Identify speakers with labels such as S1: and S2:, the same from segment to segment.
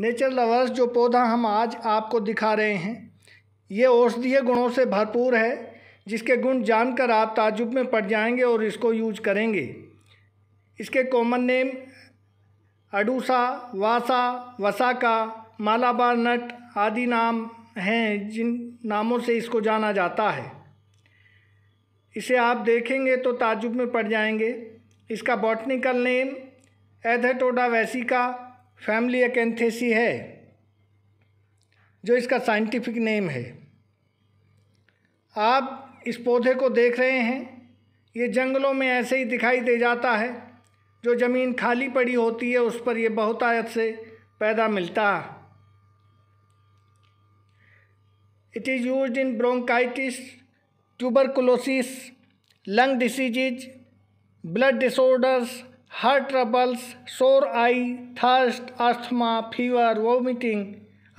S1: nature lovers जो पौधा हम आज आपको दिखा रहे हैं ये औषधीय गुणों से भरपूर है जिसके गुण जानकर आप ताजुब में पड़ जाएंगे और इसको यूज करेंगे इसके कॉमन नेम अडूसा वासा वसाका मालाबार नट आदि नाम हैं जिन नामों से इसको जाना जाता है इसे आप देखेंगे तो ताजुब में पड़ जाएंगे इसका botanical name Adhatoda vasica family एंथेसी है जो इसका साइंटिफिक नेम है आप इस पौधे को देख रहे हैं ये जंगलों में ऐसे ही दिखाई दे जाता है जो ज़मीन खाली पड़ी होती है उस पर यह बहुतायत से पैदा मिलता it is use in bronchitis tuberculosis lung diseases blood disorders heart troubles sore eye thirst asthma fever vomiting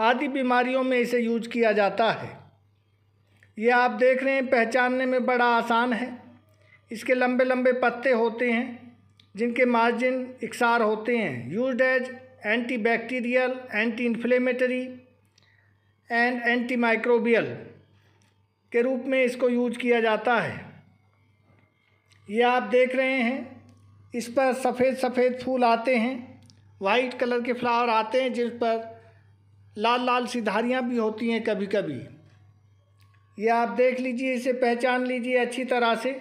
S1: आदि बीमारियों में इसे यूज किया जाता है ये आप देख रहे हैं पहचानने में बड़ा आसान है इसके लंबे लंबे पत्ते होते हैं जिनके मार्जिन इकसार होते हैं use as anti bacterial anti inflammatory and anti microbial के रूप में इसको यूज किया जाता है ये आप देख रहे हैं इस पर सफ़ेद सफ़ेद फूल आते हैं वाइट कलर के फ्लावर आते हैं जिस पर लाल लाल सी धारियाँ भी होती हैं कभी कभी ये आप देख लीजिए इसे पहचान लीजिए अच्छी तरह से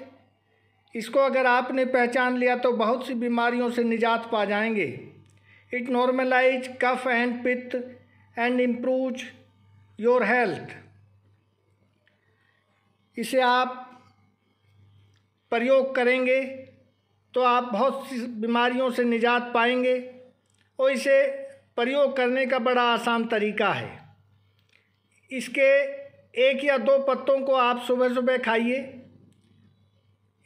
S1: इसको अगर आपने पहचान लिया तो बहुत सी बीमारियों से निजात पा जाएंगे it normalize kapha and pitta and improve your health इसे आप प्रयोग करेंगे तो आप बहुत सी बीमारियों से निजात पाएंगे और इसे प्रयोग करने का बड़ा आसान तरीका है इसके एक या दो पत्तों को आप सुबह सुबह खाइए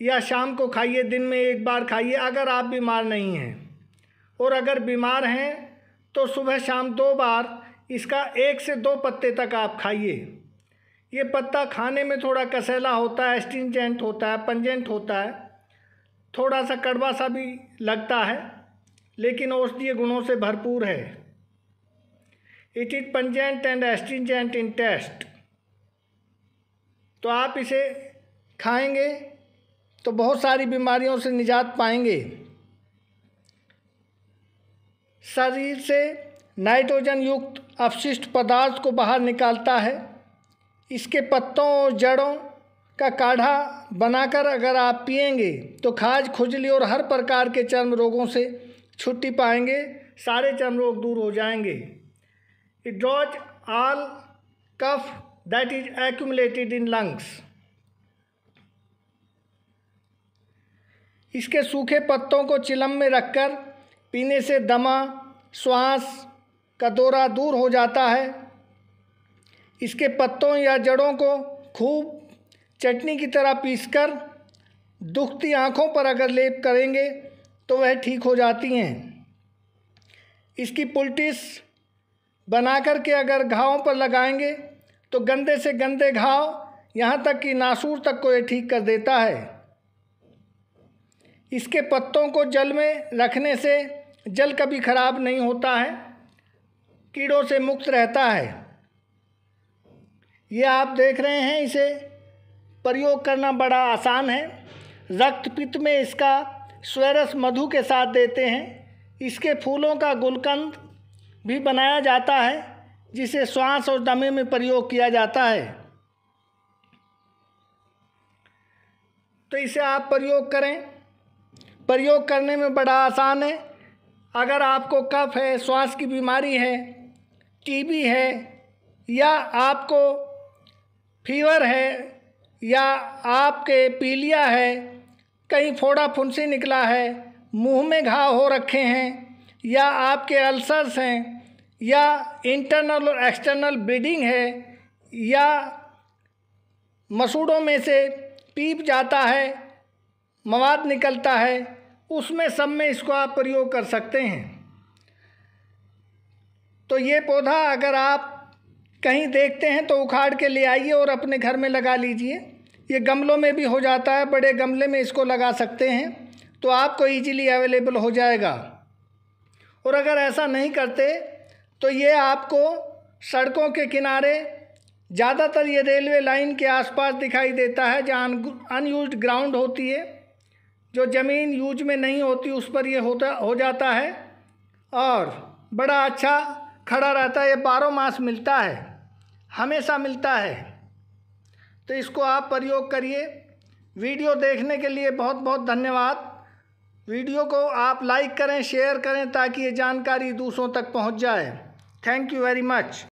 S1: या शाम को खाइए दिन में एक बार खाइए अगर आप बीमार नहीं हैं और अगर बीमार हैं तो सुबह शाम दो बार इसका एक से दो पत्ते तक आप खाइए ये पत्ता खाने में थोड़ा कसैला होता है स्टिंजेंट होता है पंजेंट होता है थोड़ा सा कड़वा सा भी लगता है लेकिन औषधीय गुणों से भरपूर है it is pungent and astringent in taste तो आप इसे खाएंगे तो बहुत सारी बीमारियों से निजात पाएंगे शरीर से नाइट्रोजन युक्त अपशिष्ट पदार्थ को बाहर निकालता है इसके पत्तों और जड़ों का काढ़ा बनाकर अगर आप पिएंगे तो खाज खुजली और हर प्रकार के चर्म रोगों से छुट्टी पाएंगे सारे चर्म रोग दूर हो जाएंगे it draws all kapha that is accumulated in lungs इसके सूखे पत्तों को चिलम में रखकर पीने से दमा श्वास का दौरा दूर हो जाता है इसके पत्तों या जड़ों को खूब चटनी की तरह पीसकर दुखती आँखों पर अगर लेप करेंगे तो वह ठीक हो जाती हैं इसकी पुलटिस बना कर के अगर घावों पर लगाएंगे तो गंदे से गंदे घाव यहाँ तक कि नासूर तक को ये ठीक कर देता है इसके पत्तों को जल में रखने से जल कभी ख़राब नहीं होता है कीड़ों से मुक्त रहता है ये आप देख रहे हैं इसे प्रयोग करना बड़ा आसान है रक्तपित्त में इसका स्वरस मधु के साथ देते हैं इसके फूलों का गुलकंद भी बनाया जाता है जिसे श्वास और दमे में प्रयोग किया जाता है तो इसे आप प्रयोग करें प्रयोग करने में बड़ा आसान है अगर आपको कफ है श्वास की बीमारी है टीबी है या आपको फीवर है या आपके पीलिया है कहीं फोड़ा फुंसी निकला है मुंह में घाव हो रखे हैं या आपके अल्सर्स हैं या इंटरनल और एक्सटर्नल ब्लीडिंग है या मसूड़ों में से पीप जाता है मवाद निकलता है उसमें सब में इसको आप प्रयोग कर सकते हैं तो ये पौधा अगर आप कहीं देखते हैं तो उखाड़ के ले आइए और अपने घर में लगा लीजिए ये गमलों में भी हो जाता है बड़े गमले में इसको लगा सकते हैं तो आपको इजीली अवेलेबल हो जाएगा और अगर ऐसा नहीं करते तो ये आपको सड़कों के किनारे ज़्यादातर ये रेलवे लाइन के आसपास दिखाई देता है जहाँ अनयूज ग्राउंड होती है जो ज़मीन यूज में नहीं होती उस पर ये होता हो जाता है और बड़ा अच्छा खड़ा रहता है ये बारह मास मिलता है हमेशा मिलता है तो इसको आप प्रयोग करिए वीडियो देखने के लिए बहुत बहुत धन्यवाद वीडियो को आप लाइक करें शेयर करें ताकि ये जानकारी दूसरों तक पहुंच जाए थैंक यू वेरी मच